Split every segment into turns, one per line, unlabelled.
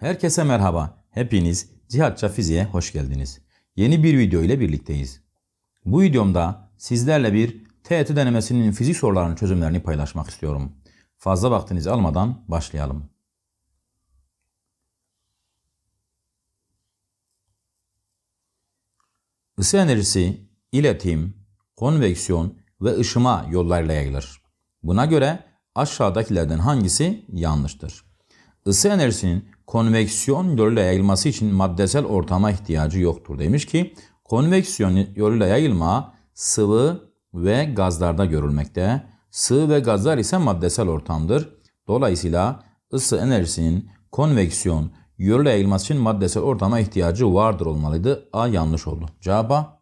Herkese merhaba. Hepiniz Cihatça Fiziğe hoş geldiniz. Yeni bir video ile birlikteyiz. Bu videomda sizlerle bir TET e denemesinin fizik sorularının çözümlerini paylaşmak istiyorum. Fazla vaktinizi almadan başlayalım. Isı enerjisi, iletim, konveksiyon ve ışıma yollarıyla yayılır. Buna göre aşağıdakilerden hangisi yanlıştır? ısı enerjisinin konveksiyon yoluyla yayılması için maddesel ortama ihtiyacı yoktur demiş ki konveksiyon yoluyla yayılma sıvı ve gazlarda görülmekte. Sıvı ve gazlar ise maddesel ortamdır. Dolayısıyla ısı enerjisinin konveksiyon yoluyla yayılması için maddesel ortama ihtiyacı vardır olmalıydı. A yanlış oldu. Cevap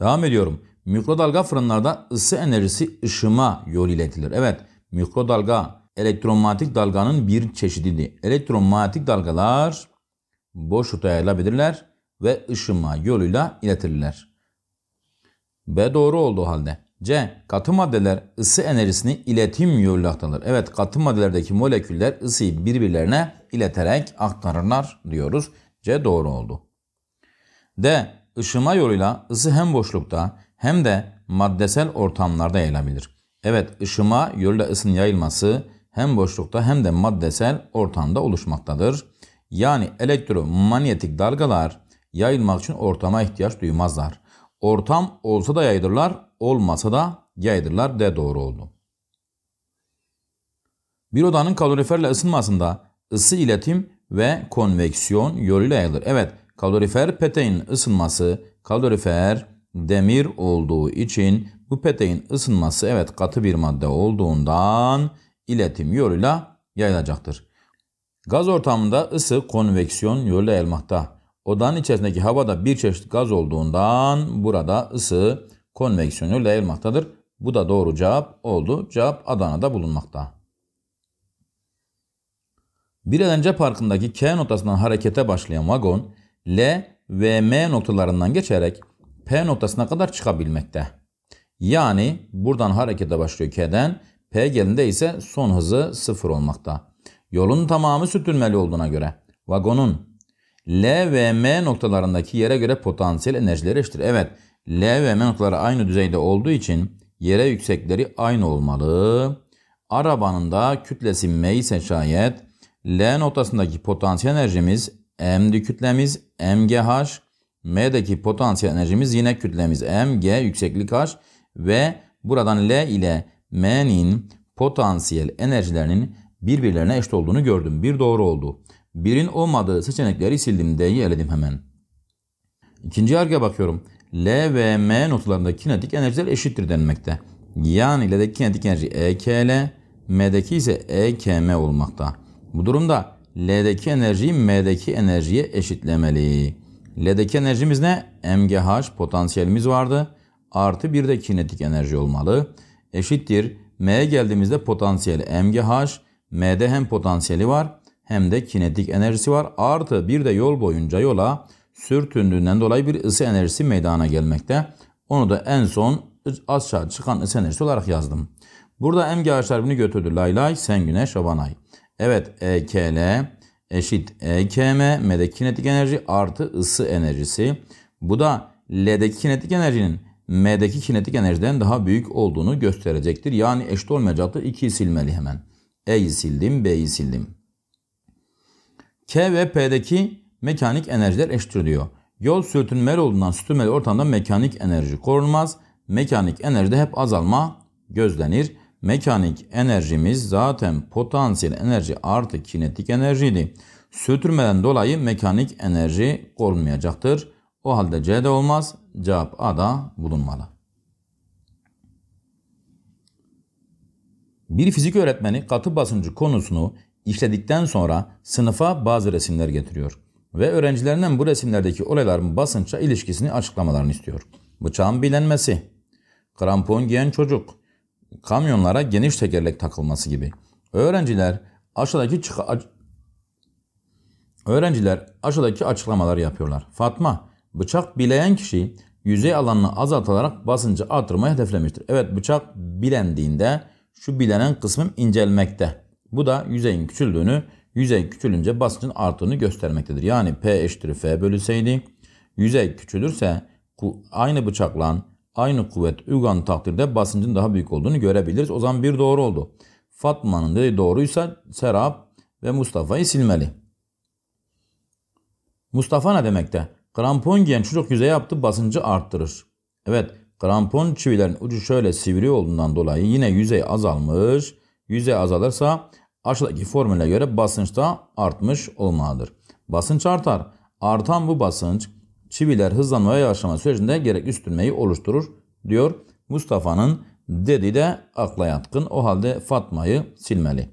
Devam ediyorum. Mikrodalga fırınlarda ısı enerjisi ışıma yoluyla iletilir. Evet mikrodalga Elektromatik dalganın bir çeşididir. Elektromatik dalgalar boşlukta yayılabilirler ve ışınma yoluyla iletirler. B doğru olduğu halde. C. Katı maddeler ısı enerjisini iletim yoluyla aktarır. Evet katı maddelerdeki moleküller ısıyı birbirlerine ileterek aktarırlar diyoruz. C doğru oldu. D. Işıma yoluyla ısı hem boşlukta hem de maddesel ortamlarda yayılabilir. Evet ışıma yoluyla ısının yayılması hem boşlukta hem de maddesel ortamda oluşmaktadır. Yani elektromanyetik dalgalar yayılmak için ortama ihtiyaç duymazlar. Ortam olsa da yayılırlar, olmasa da yayılırlar de doğru oldu. Bir odanın kaloriferle ısınmasında ısı iletim ve konveksiyon yoluyla yayılır. Evet, kalorifer peteğin ısınması, kalorifer demir olduğu için bu peteğin ısınması evet katı bir madde olduğundan iletim yoluyla yayılacaktır. Gaz ortamında ısı konveksiyon yoluyla yayılmakta. Odanın içerisindeki havada bir çeşit gaz olduğundan burada ısı konveksiyon yoluyla yayılmaktadır. Bu da doğru cevap oldu. Cevap Adana'da bulunmakta. Bir eğlence parkındaki K noktasından harekete başlayan vagon L ve M noktalarından geçerek P noktasına kadar çıkabilmekte. Yani buradan harekete başlıyor K'den P gelinde ise son hızı 0 olmakta. Yolun tamamı sürtünmeli olduğuna göre vagonun L ve M noktalarındaki yere göre potansiyel enerjileri eşittir. Evet L ve M noktaları aynı düzeyde olduğu için yere yüksekleri aynı olmalı. Arabanın da kütlesi M ise şayet L noktasındaki potansiyel enerjimiz M'di kütlemiz MGH. M'deki potansiyel enerjimiz yine kütlemiz MG yükseklik H ve buradan L ile M'nin potansiyel enerjilerinin birbirlerine eşit olduğunu gördüm. Bir doğru oldu. Birin olmadığı seçenekleri sildim. D'yi eledim hemen. İkinci yargıya bakıyorum. L ve M noktalarında kinetik enerjiler eşittir denmekte. Yani L'deki kinetik enerji EKL, M'deki ise EKM olmakta. Bu durumda L'deki enerjiyi M'deki enerjiye eşitlemeli. L'deki enerjimiz ne? MGH potansiyelimiz vardı. Artı bir de kinetik enerji olmalı eşittir. M'ye geldiğimizde potansiyeli MGH. M'de hem potansiyeli var hem de kinetik enerjisi var. Artı bir de yol boyunca yola sürtündüğünden dolayı bir ısı enerjisi meydana gelmekte. Onu da en son aşağı çıkan ısı enerjisi olarak yazdım. Burada MGH harbini götürdü. Lay lay sen güneş abanay. Evet EKL eşit EKM M'de kinetik enerji artı ısı enerjisi. Bu da L'deki kinetik enerjinin M'deki kinetik enerjiden daha büyük olduğunu gösterecektir. Yani eşit olmayacaktır. 2'yi silmeli hemen. E'yi sildim, B'yi sildim. K ve P'deki mekanik enerjiler eşittir diyor. Yol sürtünmeli olduğundan sürtünmeli ortamda mekanik enerji korunmaz. Mekanik enerjide hep azalma gözlenir. Mekanik enerjimiz zaten potansiyel enerji artı kinetik enerjiydi. Sürtünmeden dolayı mekanik enerji korunmayacaktır. O halde C'de olmaz, cevap A da bulunmalı. Bir fizik öğretmeni katı basıncı konusunu işledikten sonra sınıfa bazı resimler getiriyor ve öğrencilerinden bu resimlerdeki olayların basınçla ilişkisini açıklamalarını istiyor. Bıçağın bilenmesi, krampon giyen çocuk, kamyonlara geniş tekerlek takılması gibi. Öğrenciler aşağıdaki çık Öğrenciler aşağıdaki açıklamaları yapıyorlar. Fatma, Bıçak bileyen kişi yüzey alanını azaltarak basıncı artırmayı hedeflemiştir. Evet bıçak bilendiğinde şu bilenen kısmım incelmekte. Bu da yüzeyin küçüldüğünü, yüzey küçülünce basıncın arttığını göstermektedir. Yani P eşittir F bölü bölüseydi, yüzey küçülürse aynı bıçakla aynı kuvvet uygulandığı takdirde basıncın daha büyük olduğunu görebiliriz. O zaman bir doğru oldu. Fatma'nın dediği doğruysa Serap ve Mustafa'yı silmeli. Mustafa ne demekte? Krampon giyen çocuk yüzeye yaptığı basıncı arttırır. Evet, krampon çivilerin ucu şöyle sivri olduğundan dolayı yine yüzey azalmış. Yüzey azalırsa aşağıdaki formüle göre basınç da artmış olmalıdır. Basınç artar. Artan bu basınç çiviler hızlanma ve yavaşlama sürecinde gerek üstünmeyi oluşturur diyor Mustafa'nın dediği de akla yatkın. O halde Fatma'yı silmeli.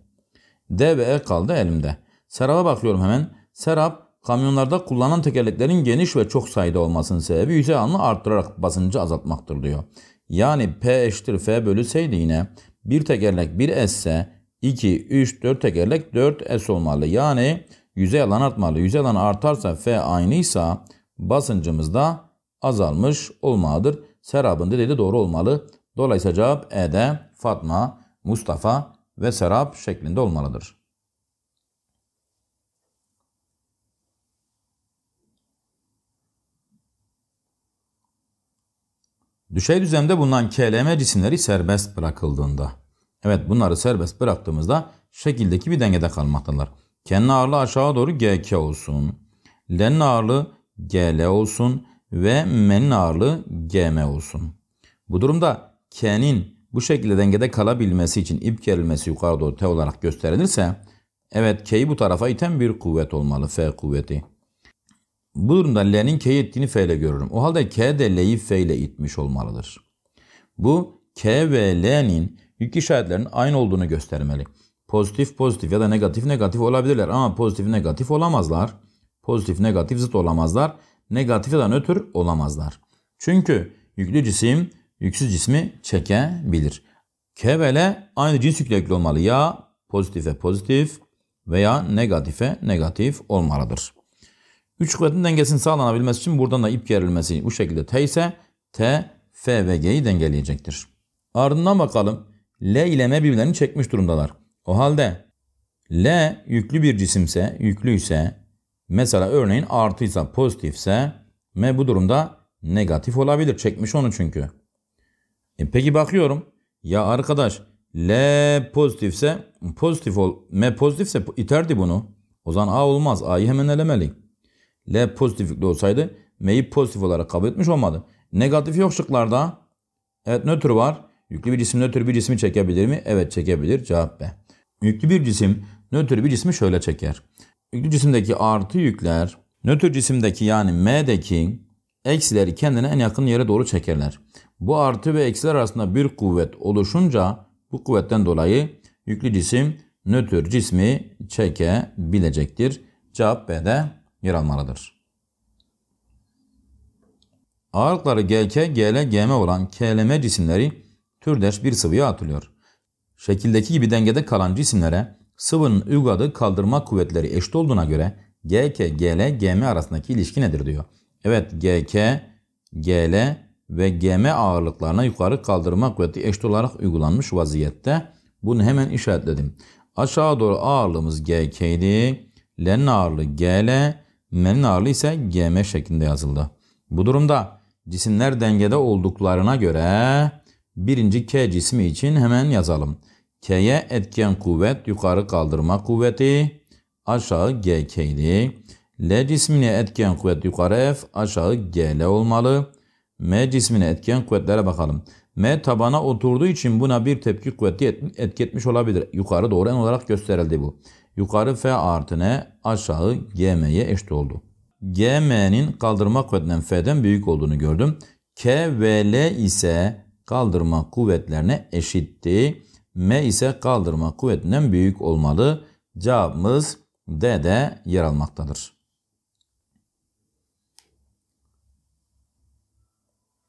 D ve E kaldı elimde. Serap'a bakıyorum hemen. Serap Kamyonlarda kullanılan tekerleklerin geniş ve çok sayıda olmasının sebebi yüzey alanı arttırarak basıncı azaltmaktır diyor. Yani P eşittir F bölü S'ydi yine. Bir tekerlek 1 S ise 2, 3, 4 tekerlek 4 S olmalı. Yani yüzey alanı artmalı. Yüzey alanı artarsa F aynıysa basıncımız da azalmış olmalıdır. Serap'ın dediği de doğru olmalı. Dolayısıyla cevap E'de Fatma, Mustafa ve Serap şeklinde olmalıdır. Düşey düzlemde bulunan KLM cisimleri serbest bırakıldığında. Evet bunları serbest bıraktığımızda şekildeki bir dengede kalmaktalar. K'nin ağırlığı aşağı doğru GK olsun. L'nin ağırlığı GL olsun ve M'nin ağırlığı GM olsun. Bu durumda K'nin bu şekilde dengede kalabilmesi için ip gerilmesi yukarı doğru T olarak gösterilirse evet K'yi bu tarafa iten bir kuvvet olmalı F kuvveti. Bu durumda L'nin K'yi ettiğini F ile görürüm. O halde K de L'yi F ile itmiş olmalıdır. Bu K ve L'nin yük işaretlerinin aynı olduğunu göstermeli. Pozitif pozitif ya da negatif negatif olabilirler ama pozitif negatif olamazlar. Pozitif negatif zıt olamazlar. Negatif ya da nötr olamazlar. Çünkü yüklü cisim yüksüz cismi çekebilir. K ve L aynı cins yükle yüklü olmalı. Ya pozitife pozitif veya negatife negatif olmalıdır. Üç kuvvetin dengesini sağlanabilmesi için buradan da ip gerilmesi bu şekilde T ise T, F ve G'yi dengeleyecektir. Ardından bakalım L ile M birbirlerini çekmiş durumdalar. O halde L yüklü bir cisimse, yüklüyse mesela örneğin artıysa, pozitifse M bu durumda negatif olabilir. Çekmiş onu çünkü. E peki bakıyorum. Ya arkadaş L pozitifse pozitif ol. M pozitifse iterdi bunu. O zaman A olmaz. A'yı hemen elemeliyim. L pozitiflikte olsaydı M'yi pozitif olarak kabul etmiş olmadı. Negatif yok şıklarda. Evet nötr var. Yüklü bir cisim nötr bir cismi çekebilir mi? Evet çekebilir. Cevap B. Yüklü bir cisim nötr bir cismi şöyle çeker. Yüklü cisimdeki artı yükler nötr cisimdeki yani M'deki eksileri kendine en yakın yere doğru çekerler. Bu artı ve eksiler arasında bir kuvvet oluşunca bu kuvvetten dolayı yüklü cisim nötr cismi çekebilecektir. Cevap B'de yer almalıdır. Ağırlıkları Gk, Gl, Gm olan KLM cisimleri türdeş bir sıvıya atılıyor. Şekildeki gibi dengede kalan cisimlere sıvının ügadı kaldırma kuvvetleri eşit olduğuna göre GK, GL, GM arasındaki ilişki nedir diyor. Evet GK, GL ve GM ağırlıklarına yukarı kaldırma kuvveti eşit olarak uygulanmış vaziyette. Bunu hemen işaretledim. Aşağı doğru ağırlığımız GK idi. L'nin ağırlığı GL, m'nin ağırlığı ise gm şeklinde yazıldı. Bu durumda cisimler dengede olduklarına göre birinci k cismi için hemen yazalım. K'ye etken kuvvet yukarı kaldırma kuvveti aşağı gk idi. L cismine etken kuvvet yukarı f aşağı gl olmalı. M cismine etken kuvvetlere bakalım. M tabana oturduğu için buna bir tepki kuvveti etki etmiş olabilir. Yukarı doğru en olarak gösterildi bu. Yukarı F artı N aşağı GM'ye eşit oldu. GM'nin kaldırma kuvvetinden F'den büyük olduğunu gördüm. K ve L ise kaldırma kuvvetlerine eşitti. M ise kaldırma kuvvetinden büyük olmalı. Cevabımız D'de yer almaktadır.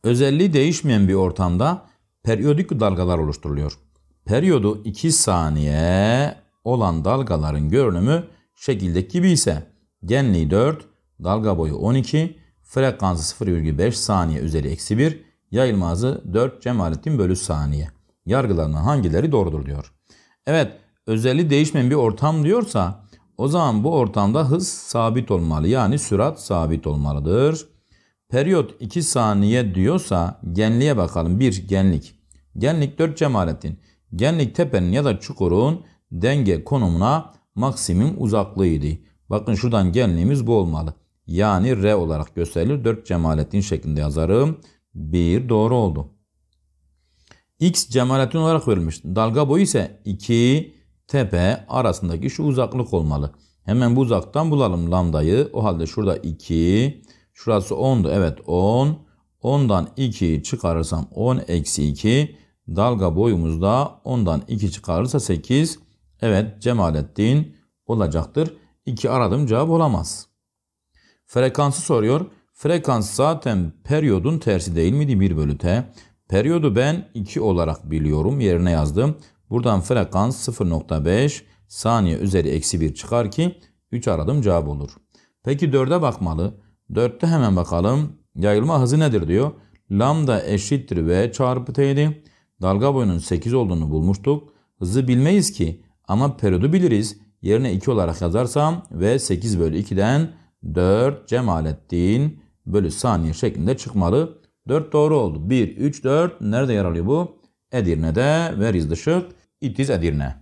Özelliği değişmeyen bir ortamda periyodik dalgalar oluşturuluyor. Periyodu 2 saniye olan dalgaların görünümü şekildeki gibi ise genliği 4, dalga boyu 12, frekansı 0,5 saniye üzeri eksi 1, yayılma hızı 4 cemalettin bölü saniye. Yargılarının hangileri doğrudur diyor. Evet özelliği değişmeyen bir ortam diyorsa o zaman bu ortamda hız sabit olmalı. Yani sürat sabit olmalıdır. Periyot 2 saniye diyorsa genliğe bakalım. 1 genlik. Genlik 4 cemalettin. Genlik tepenin ya da çukurun denge konumuna maksimum uzaklığıydı. Bakın şuradan genliğimiz bu olmalı. Yani R olarak gösterilir. 4 Cemalettin şeklinde yazarım. 1 doğru oldu. X Cemalettin olarak verilmiş. Dalga boyu ise 2 tepe arasındaki şu uzaklık olmalı. Hemen bu uzaktan bulalım lambdayı. O halde şurada 2. Şurası 10'du. Evet 10. 10'dan 2 çıkarırsam 10 eksi 2. Dalga boyumuz da 10'dan 2 çıkarırsa 8. Evet Cemalettin olacaktır. İki aradım cevap olamaz. Frekansı soruyor. Frekans zaten periyodun tersi değil miydi 1 bölü t? Periyodu ben 2 olarak biliyorum. Yerine yazdım. Buradan frekans 0.5 saniye üzeri eksi 1 çıkar ki 3 aradım cevap olur. Peki 4'e bakmalı. 4'te hemen bakalım. Yayılma hızı nedir diyor. Lambda eşittir v çarpı t'ydi. Dalga boyunun 8 olduğunu bulmuştuk. Hızı bilmeyiz ki. Ama periyodu biliriz. Yerine 2 olarak yazarsam ve 8 bölü 2'den 4 Cemalettin bölü saniye şeklinde çıkmalı. 4 doğru oldu. 1, 3, 4. Nerede yer alıyor bu? Edirne'de ve Rizdışık. İtiz Edirne.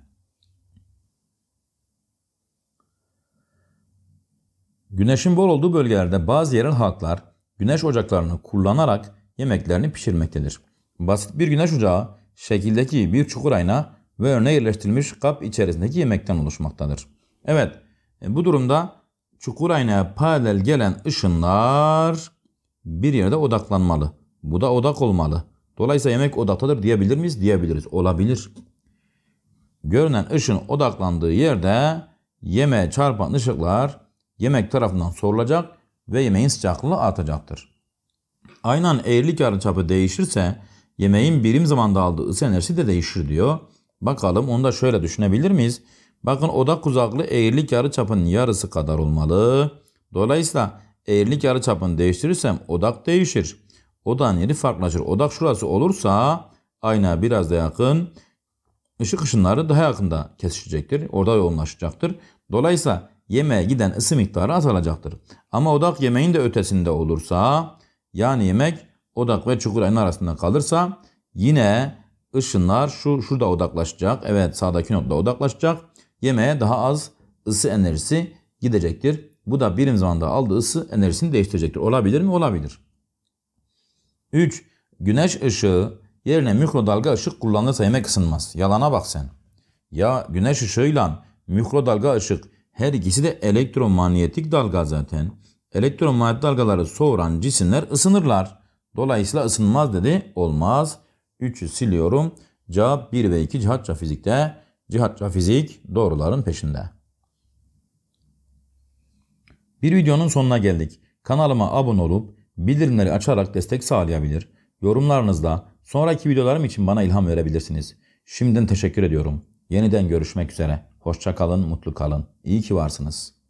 Güneşin bol olduğu bölgelerde bazı yerel halklar güneş ocaklarını kullanarak yemeklerini pişirmektedir. Basit bir güneş ocağı şekildeki bir çukur ayna ve örneğe yerleştirilmiş kap içerisindeki yemekten oluşmaktadır. Evet e, bu durumda çukur aynaya paralel gelen ışınlar bir yerde odaklanmalı. Bu da odak olmalı. Dolayısıyla yemek odaktadır diyebilir miyiz? Diyebiliriz. Olabilir. Görünen ışın odaklandığı yerde yemeğe çarpan ışıklar yemek tarafından sorulacak ve yemeğin sıcaklığı artacaktır. Aynen eğrilik yarıçapı değişirse yemeğin birim zamanda aldığı ısı enerjisi de değişir diyor. Bakalım onu da şöyle düşünebilir miyiz? Bakın odak uzaklığı eğrilik yarı yarıçapının yarısı kadar olmalı. Dolayısıyla eğrilik yarı çapını değiştirirsem odak değişir. Odağın yeri farklılaşır. Odak şurası olursa ayna biraz da yakın. Işık ışınları daha yakında kesişecektir. Orada yoğunlaşacaktır. Dolayısıyla yemeğe giden ısı miktarı azalacaktır. Ama odak yemeğin de ötesinde olursa yani yemek odak ve çukur ayna arasında kalırsa yine ışınlar şu şurada odaklaşacak. Evet sağdaki nokta odaklaşacak. Yemeğe daha az ısı enerjisi gidecektir. Bu da birim zamanda aldığı ısı enerjisini değiştirecektir. Olabilir mi? Olabilir. 3. Güneş ışığı yerine mikrodalga ışık kullanılırsa yemek ısınmaz. Yalana bak sen. Ya güneş ışığıyla mikrodalga ışık her ikisi de elektromanyetik dalga zaten. Elektromanyetik dalgaları soğuran cisimler ısınırlar. Dolayısıyla ısınmaz dedi. Olmaz. 3'ü siliyorum. Cevap 1 ve 2 cihatça fizikte. Cihatça fizik doğruların peşinde. Bir videonun sonuna geldik. Kanalıma abone olup bildirimleri açarak destek sağlayabilir. Yorumlarınızla sonraki videolarım için bana ilham verebilirsiniz. Şimdiden teşekkür ediyorum. Yeniden görüşmek üzere. Hoşçakalın, mutlu kalın. İyi ki varsınız.